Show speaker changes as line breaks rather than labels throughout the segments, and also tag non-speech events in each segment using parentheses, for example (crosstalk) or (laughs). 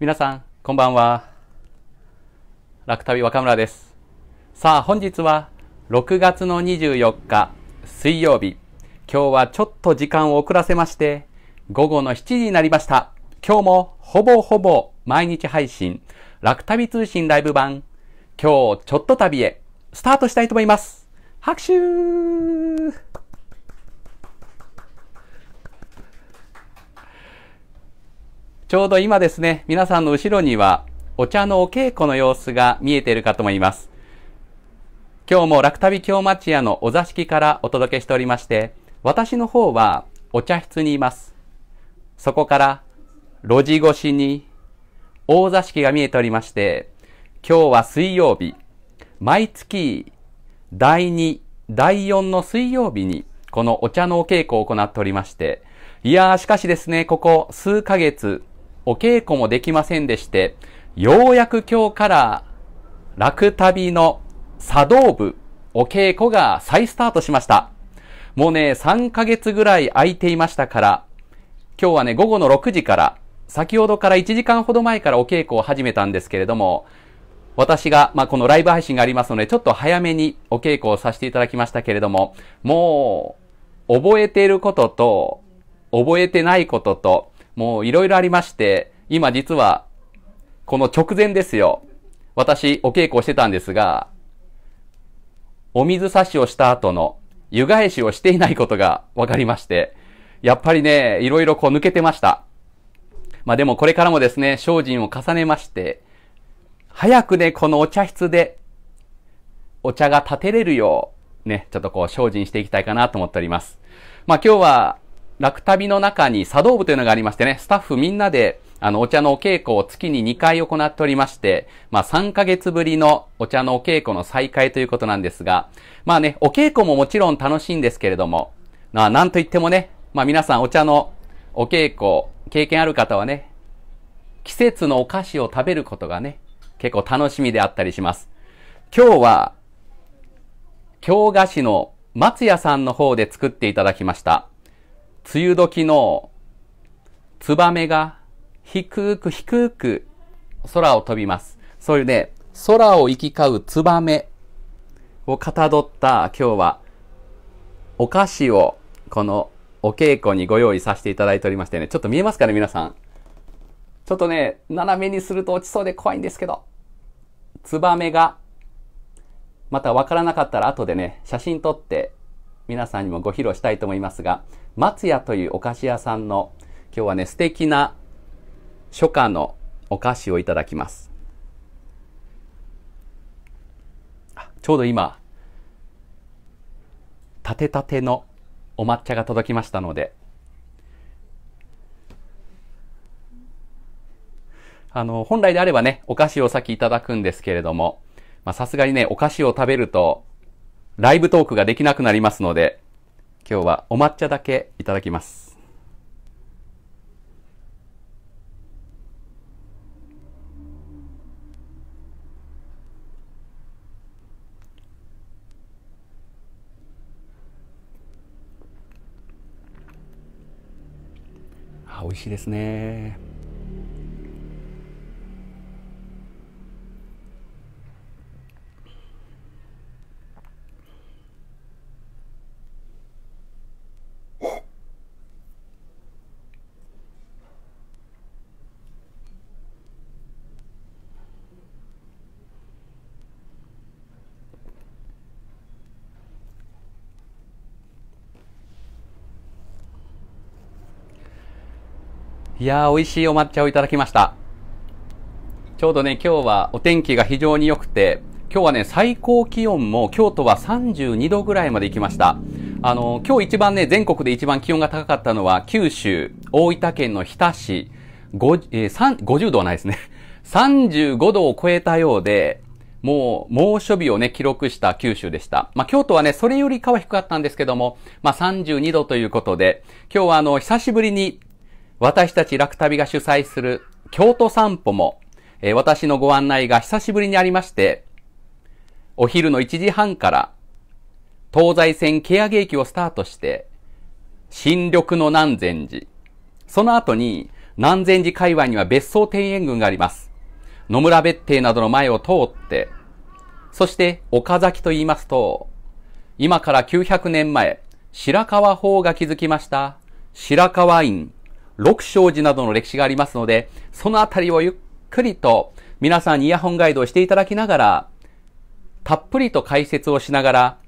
皆さん、こんばんは。楽旅若村です。さあ、本日は6月の24日、水曜日。今日はちょっと時間を遅らせまして、午後の7時になりました。今日もほぼほぼ毎日配信、楽旅通信ライブ版、今日ちょっと旅へ、スタートしたいと思います。拍手ちょうど今ですね、皆さんの後ろにはお茶のお稽古の様子が見えているかと思います。今日も楽旅京町屋のお座敷からお届けしておりまして、私の方はお茶室にいます。そこから路地越しに大座敷が見えておりまして、今日は水曜日、毎月第2、第4の水曜日にこのお茶のお稽古を行っておりまして、いやーしかしですね、ここ数ヶ月、お稽古もできませんでして、ようやく今日から楽旅の茶道部お稽古が再スタートしました。もうね、3ヶ月ぐらい空いていましたから、今日はね、午後の6時から、先ほどから1時間ほど前からお稽古を始めたんですけれども、私が、まあ、このライブ配信がありますので、ちょっと早めにお稽古をさせていただきましたけれども、もう、覚えていることと、覚えてないことと、もういろいろありまして、今実は、この直前ですよ。私、お稽古してたんですが、お水差しをした後の湯返しをしていないことがわかりまして、やっぱりね、いろいろこう抜けてました。まあでもこれからもですね、精進を重ねまして、早くね、このお茶室で、お茶が立てれるよう、ね、ちょっとこう精進していきたいかなと思っております。まあ今日は楽旅の中に茶道部というのがありましてね、スタッフみんなで、あの、お茶のお稽古を月に2回行っておりまして、まあ3ヶ月ぶりのお茶のお稽古の再開ということなんですが、まあね、お稽古ももちろん楽しいんですけれども、まあなんといってもね、まあ皆さんお茶のお稽古、経験ある方はね、季節のお菓子を食べることがね、結構楽しみであったりします。今日は、京菓子の松屋さんの方で作っていただきました。梅雨時のツバメが低く低く空を飛びます。そういうね、空を行き交うツバメをかたどった今日はお菓子をこのお稽古にご用意させていただいておりましてね、ちょっと見えますかね皆さん。ちょっとね、斜めにすると落ちそうで怖いんですけど、ツバメが、またわからなかったら後でね、写真撮って皆さんにもご披露したいと思いますが、松屋というお菓子屋さんの今日はね素敵な初夏のお菓子をいただきますちょうど今たてたてのお抹茶が届きましたのであの本来であればねお菓子を先いただくんですけれどもさすがにねお菓子を食べるとライブトークができなくなりますので今日はお抹茶だけいただきます。美味しいですねいやー、美味しいお抹茶をいただきました。ちょうどね、今日はお天気が非常に良くて、今日はね、最高気温も京都は32度ぐらいまで行きました。あの、今日一番ね、全国で一番気温が高かったのは、九州、大分県の日田市、えー、50度はないですね。35 (laughs) 度を超えたようで、もう猛暑日をね、記録した九州でした。まあ、京都はね、それよりかは低かったんですけども、まあ、32度ということで、今日はあの、久しぶりに私たち楽旅が主催する京都散歩も、えー、私のご案内が久しぶりにありまして、お昼の1時半から東西線ケアゲ駅をスタートして、新緑の南禅寺。その後に南禅寺界隈には別荘庭園群があります。野村別邸などの前を通って、そして岡崎と言いますと、今から900年前、白川法が築きました白川院六勝寺などの歴史がありますので、そのあたりをゆっくりと皆さんにイヤホンガイドをしていただきながら、たっぷりと解説をしながら、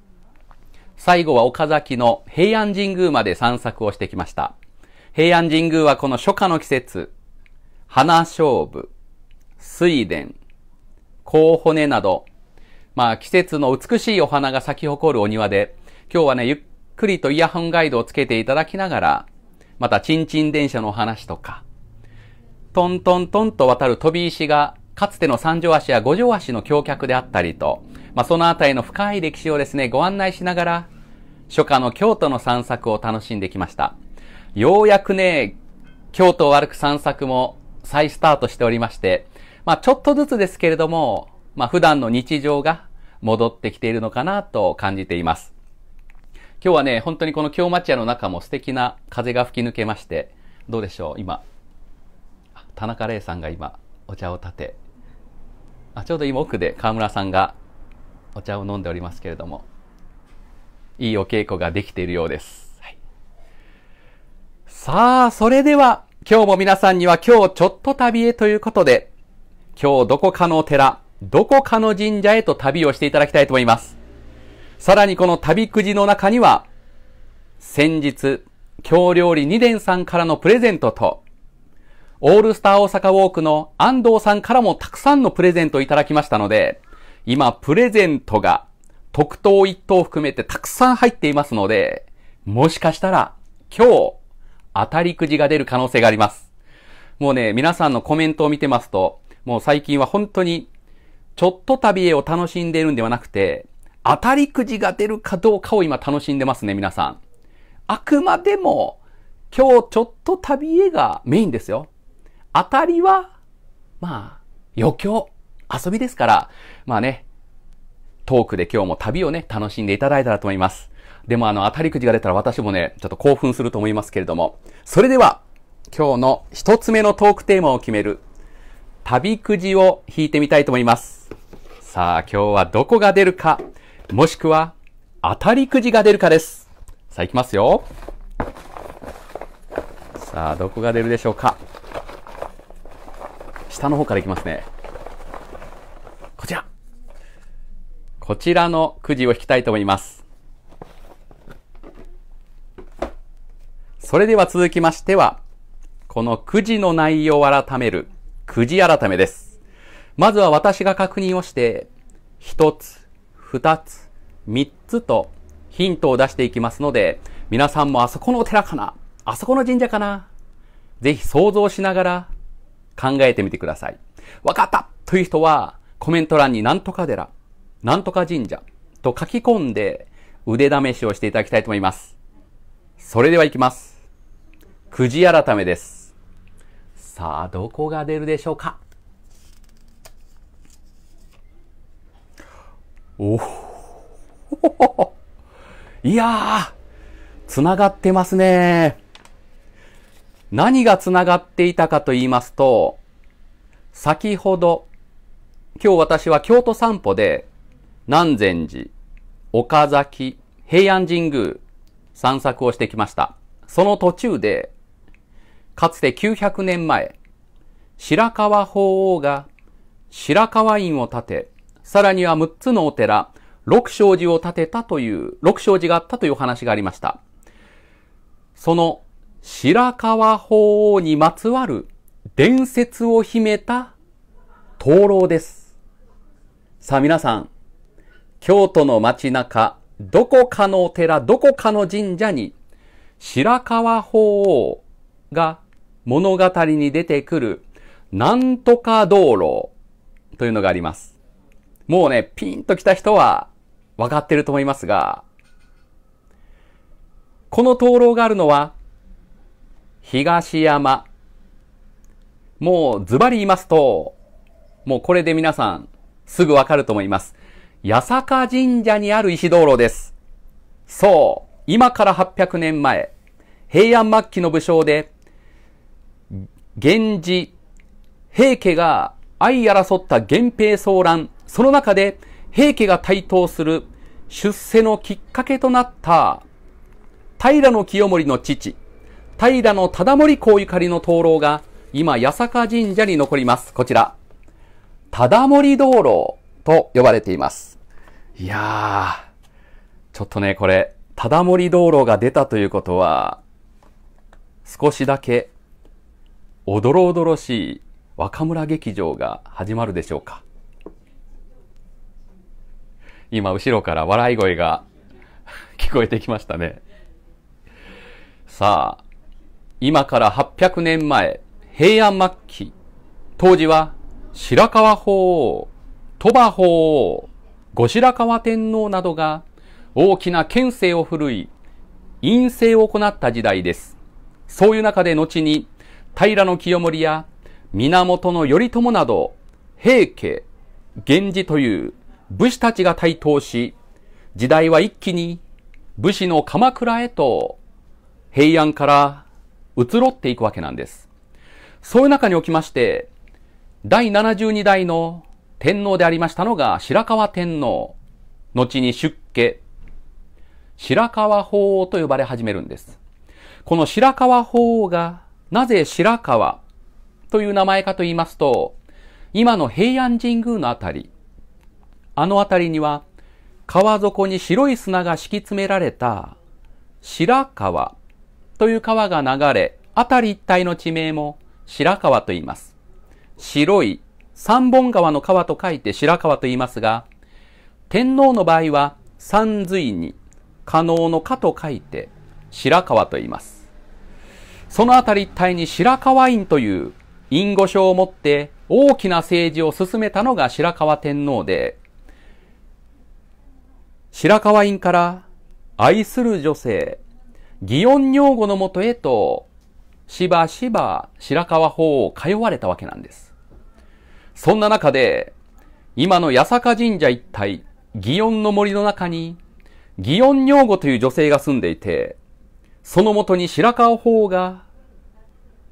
最後は岡崎の平安神宮まで散策をしてきました。平安神宮はこの初夏の季節、花勝負、水田、甲骨など、まあ季節の美しいお花が咲き誇るお庭で、今日はね、ゆっくりとイヤホンガイドをつけていただきながら、また、ちんちん電車の話とか、トントントンと渡る飛び石が、かつての三条足や五条足の橋脚であったりと、まあ、そのあたりの深い歴史をですね、ご案内しながら、初夏の京都の散策を楽しんできました。ようやくね、京都を歩く散策も再スタートしておりまして、まあ、ちょっとずつですけれども、まあ、普段の日常が戻ってきているのかなと感じています。今日はね、本当にこの京町屋の中も素敵な風が吹き抜けまして、どうでしょう、今。田中玲さんが今、お茶を立て、あちょうど今奥で川村さんがお茶を飲んでおりますけれども、いいお稽古ができているようです。はい、さあ、それでは、今日も皆さんには今日ちょっと旅へということで、今日どこかのお寺、どこかの神社へと旅をしていただきたいと思います。さらにこの旅くじの中には、先日、京料理二連さんからのプレゼントと、オールスター大阪ウォークの安藤さんからもたくさんのプレゼントをいただきましたので、今、プレゼントが特等一等含めてたくさん入っていますので、もしかしたら今日、当たりくじが出る可能性があります。もうね、皆さんのコメントを見てますと、もう最近は本当に、ちょっと旅へを楽しんでいるんではなくて、当たりくじが出るかどうかを今楽しんでますね、皆さん。あくまでも、今日ちょっと旅へがメインですよ。当たりは、まあ、余興、遊びですから、まあね、トークで今日も旅をね、楽しんでいただいたらと思います。でもあの、当たりくじが出たら私もね、ちょっと興奮すると思いますけれども。それでは、今日の一つ目のトークテーマを決める、旅くじを引いてみたいと思います。さあ、今日はどこが出るかもしくは当たりくじが出るかです。さあ、いきますよ。さあ、どこが出るでしょうか。下の方からいきますね。こちら。こちらのくじを引きたいと思います。それでは続きましては、このくじの内容を改める、くじ改めです。まずは私が確認をして、一つ、2つ、3つとヒントを出していきますので、皆さんもあそこのお寺かなあそこの神社かなぜひ想像しながら考えてみてください。わかったという人は、コメント欄に何とか寺、なんとか神社と書き込んで腕試しをしていただきたいと思います。それではいきます。くじ改めです。さあ、どこが出るでしょうかおお (laughs) いやー、繋がってますね。何が繋がっていたかと言いますと、先ほど、今日私は京都散歩で、南禅寺、岡崎、平安神宮、散策をしてきました。その途中で、かつて900年前、白河法皇が白河院を建て、さらには6つのお寺、六勝寺を建てたという、六勝寺があったという話がありました。その白川法皇にまつわる伝説を秘めた灯籠です。さあ皆さん、京都の街中、どこかのお寺、どこかの神社に白川法皇が物語に出てくるなんとか道路というのがあります。もうね、ピンと来た人は分かってると思いますが、この灯籠があるのは、東山。もうズバリ言いますと、もうこれで皆さんすぐわかると思います。八坂神社にある石灯籠です。そう、今から800年前、平安末期の武将で、源氏、平家が相争った源平騒乱、その中で平家が台頭する出世のきっかけとなった平清盛の父、平の忠盛公ゆかりの灯籠が今八坂神社に残ります。こちら、忠盛灯籠と呼ばれています。いやー、ちょっとね、これ、忠盛灯籠が出たということは、少しだけ、おどろおどろしい若村劇場が始まるでしょうか。今、後ろから笑い声が (laughs) 聞こえてきましたね。さあ、今から800年前、平安末期、当時は白河法皇、鳥羽法皇、後白河天皇などが大きな県政を振るい、陰性を行った時代です。そういう中で後に、平清盛や源頼朝など、平家、源氏という武士たちが台頭し、時代は一気に武士の鎌倉へと平安から移ろっていくわけなんです。そういう中におきまして、第72代の天皇でありましたのが白河天皇、後に出家、白河法皇と呼ばれ始めるんです。この白河法皇がなぜ白河という名前かと言いますと、今の平安神宮のあたり、あの辺りには、川底に白い砂が敷き詰められた白川という川が流れ、辺り一帯の地名も白川と言います。白い三本川の川と書いて白川と言いますが、天皇の場合は三髄に可能の可と書いて白川と言います。その辺り一帯に白川院という隠語書を持って大きな政治を進めたのが白川天皇で、白河院から愛する女性、祇園女房のもとへと、しばしば白河法を通われたわけなんです。そんな中で、今の八坂神社一帯、祇園の森の中に、祇園女房という女性が住んでいて、そのもとに白河法が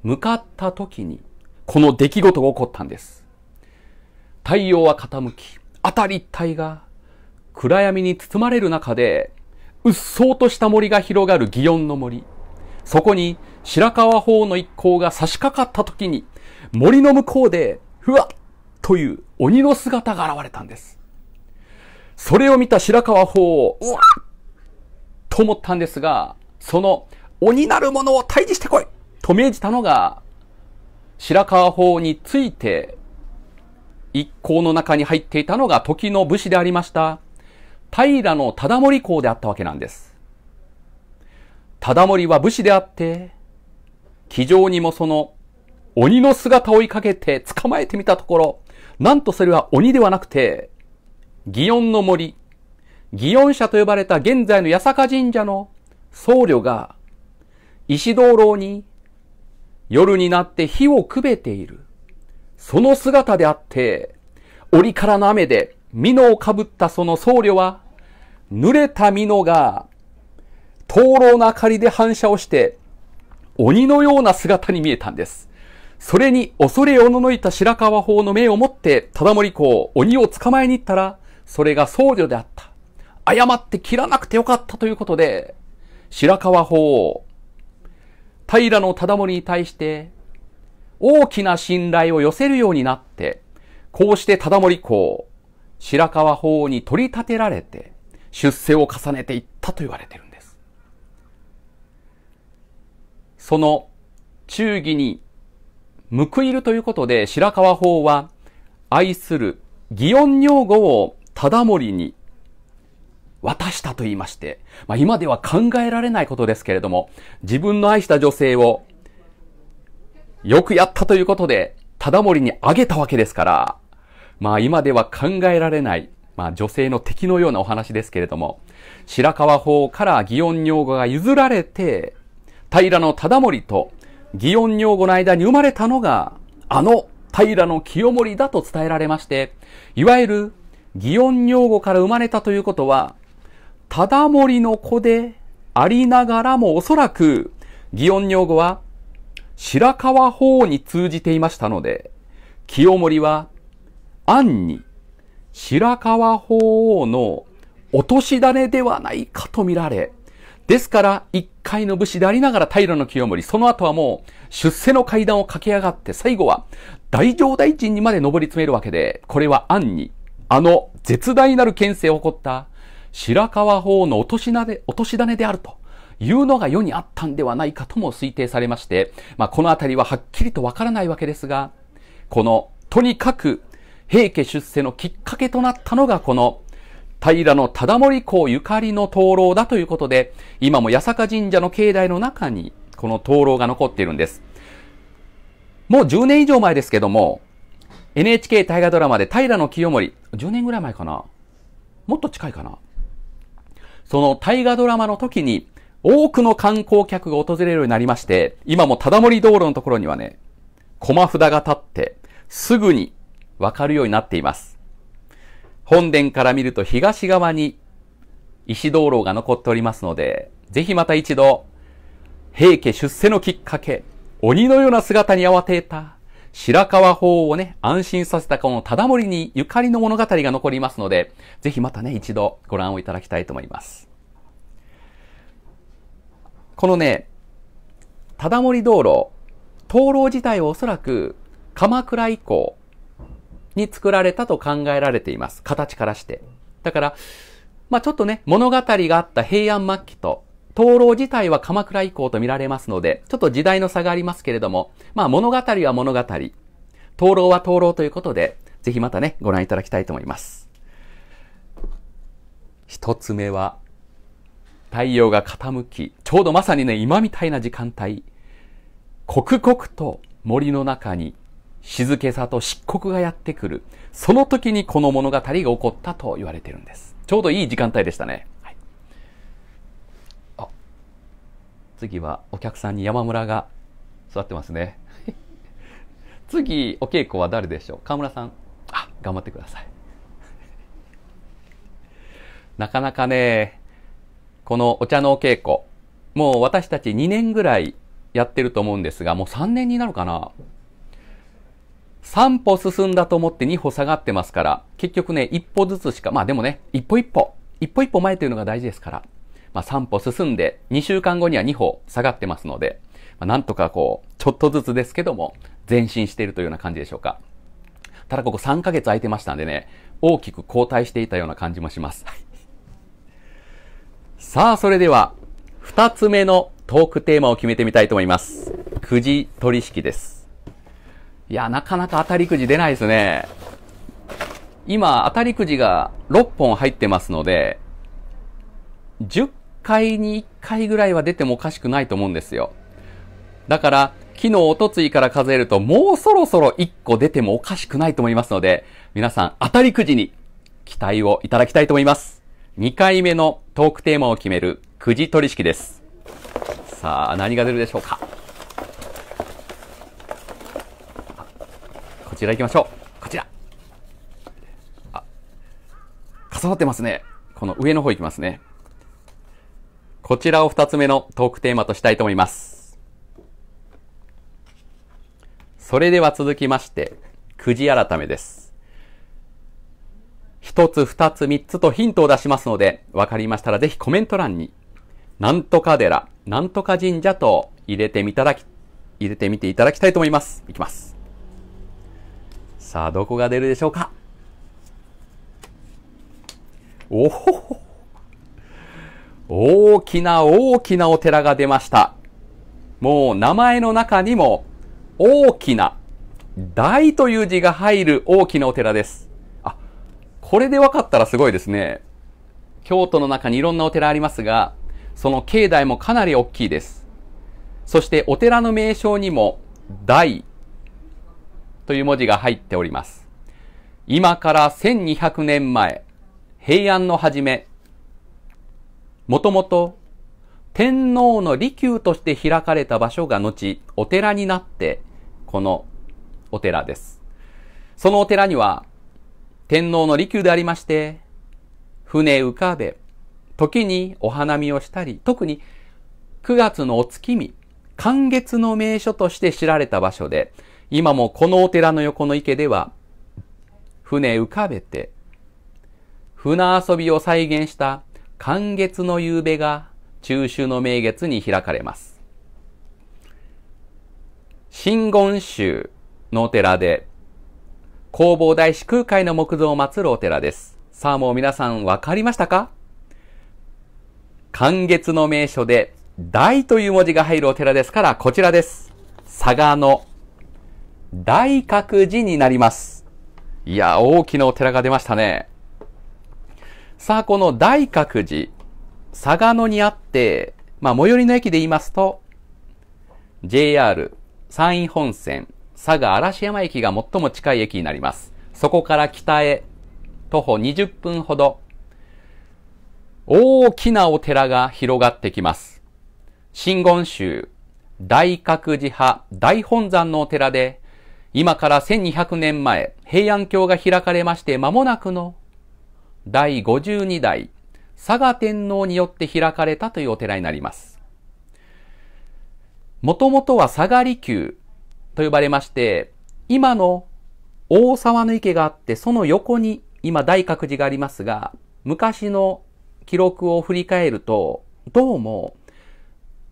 向かった時に、この出来事が起こったんです。太陽は傾き、あたり一帯が暗闇に包まれる中で、うっそうとした森が広がる祇園の森。そこに白川法の一行が差し掛かった時に、森の向こうで、ふわっという鬼の姿が現れたんです。それを見た白川法を、うわっと思ったんですが、その鬼なるものを退治してこいと命じたのが、白川法について、一行の中に入っていたのが時の武士でありました。平の忠盛公であったわけなんです。忠盛は武士であって、気丈にもその鬼の姿を追いかけて捕まえてみたところ、なんとそれは鬼ではなくて、祇園の森、祇園社と呼ばれた現在の八坂神社の僧侶が、石灯籠に夜になって火をくべている。その姿であって、折からの雨で、美濃をかぶったその僧侶は、濡れた美濃が、灯籠の明かりで反射をして、鬼のような姿に見えたんです。それに恐れおののいた白川法の目を持って、忠盛公、鬼を捕まえに行ったら、それが僧侶であった。誤って切らなくてよかったということで、白川法、平の忠盛に対して、大きな信頼を寄せるようになって、こうして忠盛公、白川法に取り立てられて、出世を重ねていったと言われてるんです。その忠義に報いるということで白川法は愛する祇園女房を忠盛に渡したと言いまして、まあ、今では考えられないことですけれども、自分の愛した女性をよくやったということで、忠盛にあげたわけですから、まあ今では考えられないまあ女性の敵のようなお話ですけれども、白河法から祇園女房が譲られて、平の忠盛と祇園女房の間に生まれたのが、あの平の清盛だと伝えられまして、いわゆる祇園女房から生まれたということは、忠盛の子でありながらもおそらく、祇園女房は白河法に通じていましたので、清盛は、暗に白河法皇の落とし種ではないかと見られ、ですから、一回の武士でありながら平の清盛、その後はもう、出世の階段を駆け上がって、最後は、大乗大臣にまで上り詰めるわけで、これは暗に、あの、絶大なる権勢を誇った、白河法の落とし種、落とし種であると。いうのが世にあったんではないかとも推定されまして、まあ、このあたりははっきりとわからないわけですが、この、とにかく平家出世のきっかけとなったのがこの平の忠盛公ゆかりの灯籠だということで、今も八坂神社の境内の中にこの灯籠が残っているんです。もう10年以上前ですけども、NHK 大河ドラマで平の清盛、10年ぐらい前かなもっと近いかなその大河ドラマの時に多くの観光客が訪れるようになりまして、今も忠盛道路のところにはね、駒札が立って、すぐにわかるようになっています。本殿から見ると東側に石灯籠が残っておりますので、ぜひまた一度、平家出世のきっかけ、鬼のような姿に慌てた、白川法をね、安心させたこの忠盛にゆかりの物語が残りますので、ぜひまたね、一度ご覧をいただきたいと思います。このね、忠盛道路、灯籠自体はおそらく鎌倉以降、に作られたと考えられています。形からして。だから、まあちょっとね、物語があった平安末期と、灯籠自体は鎌倉以降と見られますので、ちょっと時代の差がありますけれども、まあ物語は物語、灯籠は灯籠ということで、ぜひまたね、ご覧いただきたいと思います。一つ目は、太陽が傾き、ちょうどまさにね、今みたいな時間帯、刻々と森の中に静けさと漆黒がやってくる。その時にこの物語が起こったと言われてるんです。ちょうどいい時間帯でしたね。はい、あ、次はお客さんに山村が座ってますね。(laughs) 次、お稽古は誰でしょう河村さん。あ、頑張ってください。(laughs) なかなかね、このお茶のお稽古、もう私たち2年ぐらいやってると思うんですが、もう3年になるかな3歩進んだと思って2歩下がってますから、結局ね、一歩ずつしか、まあでもね、一歩一歩、一歩一歩前というのが大事ですから、まあ3歩進んで、2週間後には2歩下がってますので、まあ、なんとかこう、ちょっとずつですけども、前進しているというような感じでしょうか。ただここ3ヶ月空いてましたんでね、大きく後退していたような感じもします。さあ、それでは、2つ目のトークテーマを決めてみたいと思います。くじ取引です。いや、なかなか当たりくじ出ないですね。今、当たりくじが6本入ってますので、10回に1回ぐらいは出てもおかしくないと思うんですよ。だから、昨日、おとついから数えると、もうそろそろ1個出てもおかしくないと思いますので、皆さん、当たりくじに期待をいただきたいと思います。2回目のトークテーマを決めるくじ取り式です。さあ、何が出るでしょうかこちら行きましょう。こちら。あ、重なってますね。この上の方行きますね。こちらを2つ目のトークテーマとしたいと思います。それでは続きまして、くじ改めです。1つ、2つ、3つとヒントを出しますので、分かりましたらぜひコメント欄に、なんとか寺、なんとか神社と入れてみただき、入れてみていただきたいと思います。いきます。さあ、どこが出るでしょうかおほ大きな大きなお寺が出ました。もう名前の中にも大きな大という字が入る大きなお寺です。あ、これで分かったらすごいですね。京都の中にいろんなお寺ありますが、その境内もかなり大きいです。そしてお寺の名称にも大という文字が入っております。今から1200年前、平安の初め、もともと天皇の利休として開かれた場所が後、お寺になって、このお寺です。そのお寺には、天皇の利休でありまして、船浮かべ、時にお花見をしたり、特に9月のお月見、寒月の名所として知られた場所で、今もこのお寺の横の池では、船浮かべて、船遊びを再現した寒月の夕べが中秋の名月に開かれます。真言宗のお寺で、弘法大師空海の木像を祀るお寺です。さあもう皆さんわかりましたか寒月の名所で、大という文字が入るお寺ですから、こちらです。佐賀の大覚寺になります。いや、大きなお寺が出ましたね。さあ、この大覚寺、嵯峨野にあって、まあ、最寄りの駅で言いますと、JR 山陰本線佐賀嵐山駅が最も近い駅になります。そこから北へ徒歩20分ほど、大きなお寺が広がってきます。真言宗大覚寺派大本山のお寺で今から1200年前、平安京が開かれまして間もなくの第52代佐賀天皇によって開かれたというお寺になります。もともとは佐賀利休と呼ばれまして、今の大沢の池があって、その横に今大覚寺がありますが、昔の記録を振り返ると、どうも、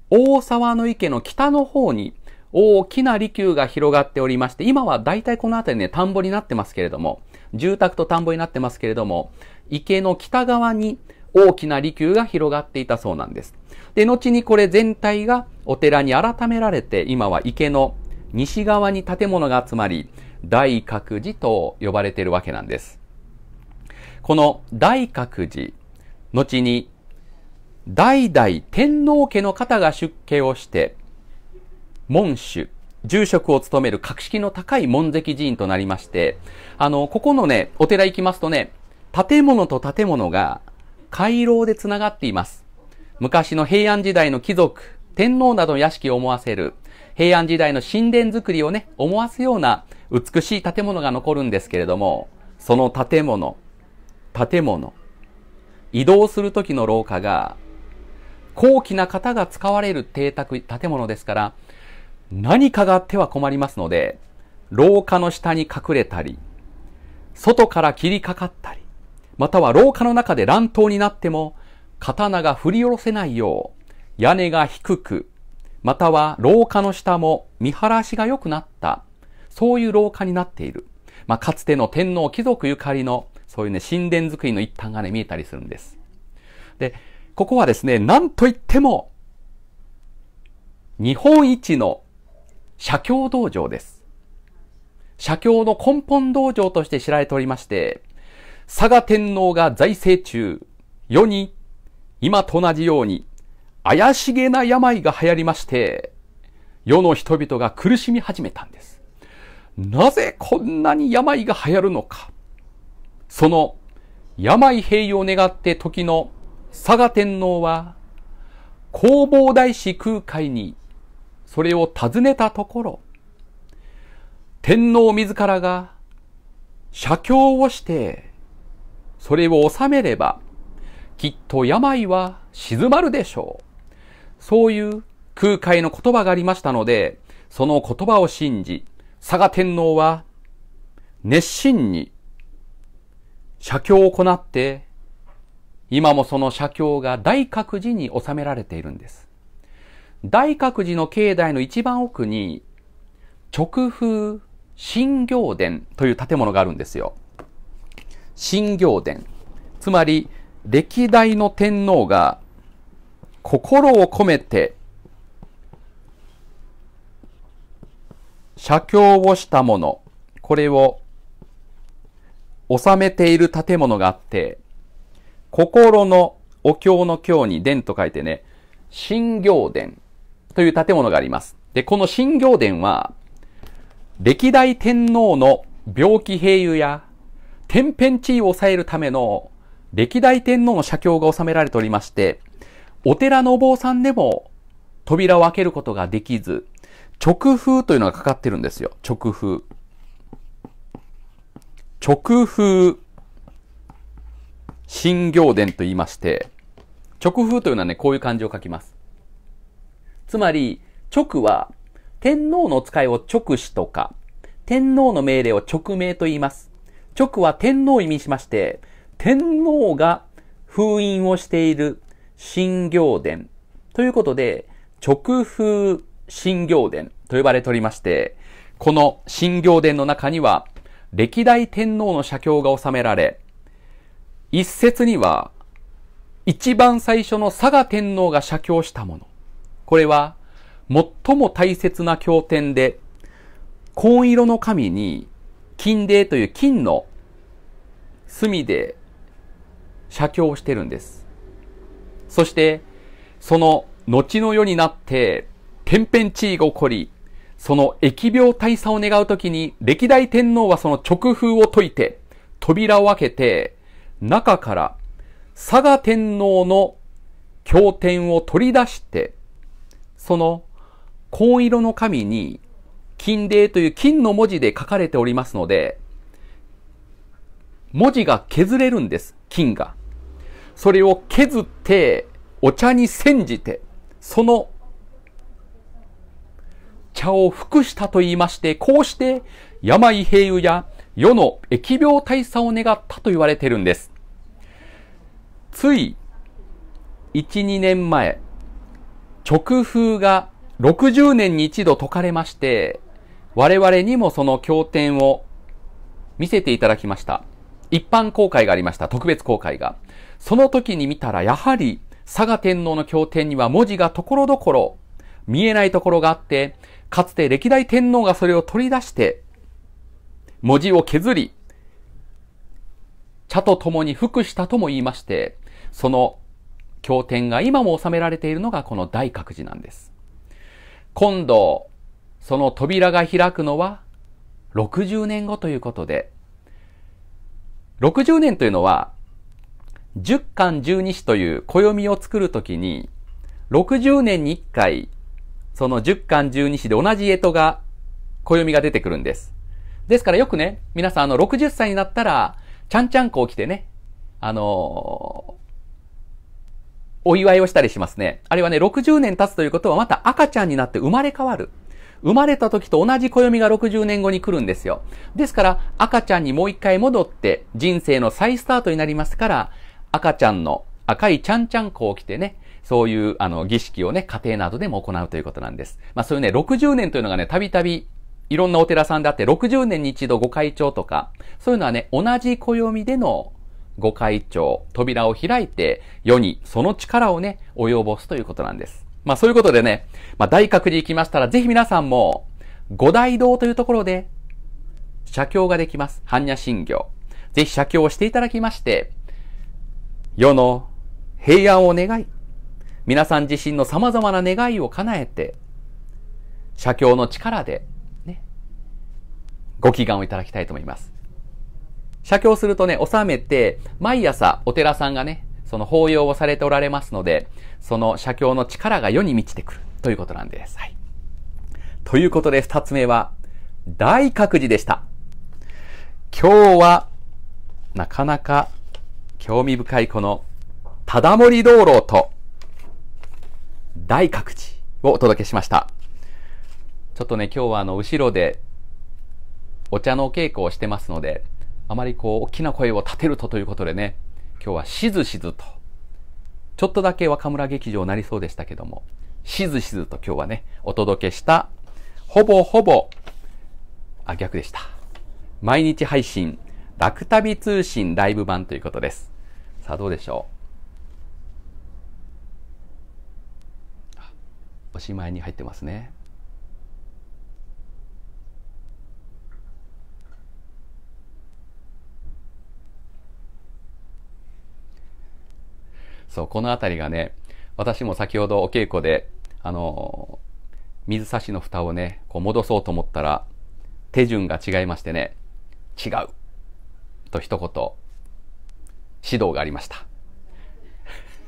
大沢の池の北の方に大きな利休が広がっておりまして、今は大体この辺りね、田んぼになってますけれども、住宅と田んぼになってますけれども、池の北側に大きな利休が広がっていたそうなんです。で、後にこれ全体がお寺に改められて、今は池の西側に建物が集まり、大覚寺と呼ばれているわけなんです。この大覚寺、後に代々天皇家の方が出家をして、門主、住職を務める格式の高い門跡寺院となりまして、あの、ここのね、お寺行きますとね、建物と建物が回廊で繋がっています。昔の平安時代の貴族、天皇などの屋敷を思わせる、平安時代の神殿作りをね、思わすような美しい建物が残るんですけれども、その建物、建物、移動する時の廊下が、高貴な方が使われる邸宅、建物ですから、何かがあっては困りますので、廊下の下に隠れたり、外から切りかかったり、または廊下の中で乱闘になっても、刀が振り下ろせないよう、屋根が低く、または廊下の下も見晴らしが良くなった、そういう廊下になっている。まあ、かつての天皇貴族ゆかりの、そういうね、神殿作りの一端がね、見えたりするんです。で、ここはですね、なんといっても、日本一の写経道場です。写経の根本道場として知られておりまして、佐賀天皇が在政中、世に、今と同じように、怪しげな病が流行りまして、世の人々が苦しみ始めたんです。なぜこんなに病が流行るのか。その病平癒を願って時の佐賀天皇は、弘法大師空海にそれを尋ねたところ、天皇自らが写経をして、それを収めれば、きっと病は静まるでしょう。そういう空海の言葉がありましたので、その言葉を信じ、佐賀天皇は熱心に写経を行って、今もその写経が大覚寺に収められているんです。大覚寺の境内の一番奥に、直風新行殿という建物があるんですよ。新行殿。つまり、歴代の天皇が心を込めて写経をしたもの、これを収めている建物があって、心のお経の経に殿と書いてね、新行殿という建物があります。で、この新行殿は、歴代天皇の病気併誘や天変地異を抑えるための歴代天皇の写経が収められておりまして、お寺のお坊さんでも扉を開けることができず、直風というのがかかってるんですよ。直風。直風新行殿と言いまして、直風というのはね、こういう漢字を書きます。つまり、直は、天皇の使いを直使とか、天皇の命令を直命と言います。直は天皇を意味しまして、天皇が封印をしている新行伝ということで、直風新行伝と呼ばれておりまして、この新行伝の中には、歴代天皇の写経が収められ、一説には、一番最初の佐賀天皇が写経したもの。これは最も大切な経典で、紺色の紙に金泥という金の墨で写経をしてるんです。そして、その後の世になって、天変地異が起こり、その疫病退散を願うときに、歴代天皇はその直風を解いて、扉を開けて、中から佐賀天皇の経典を取り出して、その紺色の紙に金霊という金の文字で書かれておりますので、文字が削れるんです、金が。それを削って、お茶に煎じて、その茶を服したと言いまして、こうして病平癒や世の疫病大佐を願ったと言われてるんです。つい、1、2年前、直風が60年に一度解かれまして、我々にもその経典を見せていただきました。一般公開がありました。特別公開が。その時に見たら、やはり、佐賀天皇の経典には文字がところどころ、見えないところがあって、かつて歴代天皇がそれを取り出して、文字を削り、茶と共に服したとも言いまして、その経典が今も収められているのがこの大覚寺なんです。今度、その扉が開くのは60年後ということで、60年というのは、10巻12子という暦を作るときに、60年に1回、その10巻12子で同じ干支が、暦が出てくるんです。ですからよくね、皆さんあの60歳になったら、ちゃんちゃんこを着てね、あのお祝いをしたりしますね。あれはね、60年経つということはまた赤ちゃんになって生まれ変わる。生まれた時と同じ暦が60年後に来るんですよ。ですから、赤ちゃんにもう一回戻って人生の再スタートになりますから、赤ちゃんの赤いちゃんちゃんこを着てね、そういうあの儀式をね、家庭などでも行うということなんです。まあそういうね、60年というのがね、たびたびいろんなお寺さんであって、60年に一度ご開帳とか、そういうのはね、同じ暦でのご開帳、扉を開いて、世にその力をね、及ぼすということなんです。まあそういうことでね、まあ大学に行きましたら、ぜひ皆さんも、五大堂というところで、写経ができます。般若心経。ぜひ写経をしていただきまして、世の平安を願い、皆さん自身の様々な願いを叶えて、写経の力で、ね、ご祈願をいただきたいと思います。写経するとね、収めて、毎朝お寺さんがね、その法要をされておられますので、その写経の力が世に満ちてくるということなんです。はい。ということで、二つ目は、大覚寺でした。今日は、なかなか興味深いこの、ただ森道路と、大覚寺をお届けしました。ちょっとね、今日はあの、後ろで、お茶の稽古をしてますので、あまりこう、大きな声を立てるとということでね、今日はしずしずと、ちょっとだけ若村劇場になりそうでしたけども、しずしずと今日はね、お届けした、ほぼほぼ、あ、逆でした。毎日配信、楽旅通信ライブ版ということです。さあどうでしょうおしまいに入ってますね。そう、このあたりがね、私も先ほどお稽古で、あの、水差しの蓋をね、こう戻そうと思ったら、手順が違いましてね、違うと一言、指導がありました。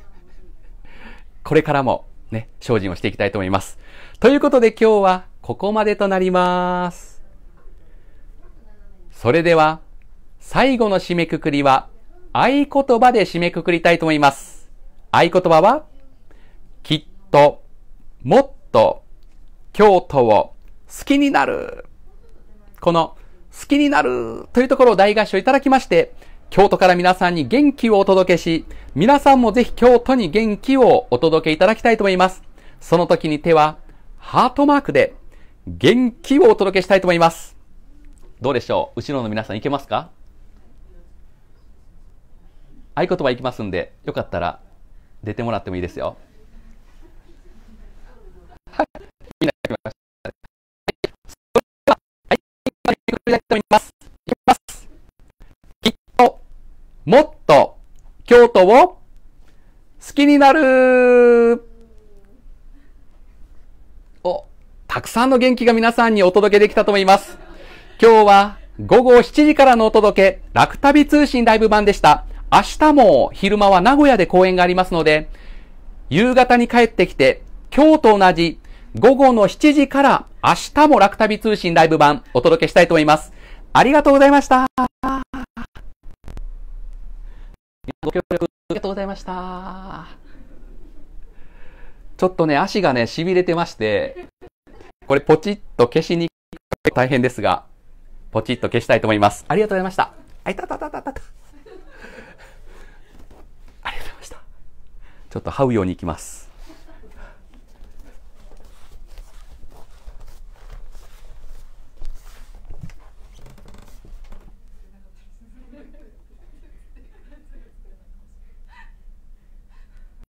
(laughs) これからもね、精進をしていきたいと思います。ということで今日はここまでとなります。それでは、最後の締めくくりは、合言葉で締めくくりたいと思います。合言葉は、きっと、もっと、京都を好きになる。この、好きになるというところを大合唱いただきまして、京都から皆さんに元気をお届けし、皆さんもぜひ京都に元気をお届けいただきたいと思います。その時に手は、ハートマークで、元気をお届けしたいと思います。どうでしょう後ろの皆さんいけますか合言葉いきますんで、よかったら出てもらってもいいですよ。はい。はい。それでは、はい。いでゆっい。りだけと思います。いきます。きっと、もっと、京都を、好きになるお、たくさんの元気が皆さんにお届けできたと思います。今日は午後7時からのお届け、楽旅通信ライブ版でした。明日も昼間は名古屋で公演がありますので、夕方に帰ってきて、今日と同じ午後の7時から明日も楽旅通信ライブ版お届けしたいと思います。ありがとうございました。ご協力ありがとうございました。ちょっとね、足がね、痺れてまして、これポチッと消しに大変ですが、ポチッと消したいと思います。ありがとうございました。あいたたたたたた。ちょっと這うようにいきます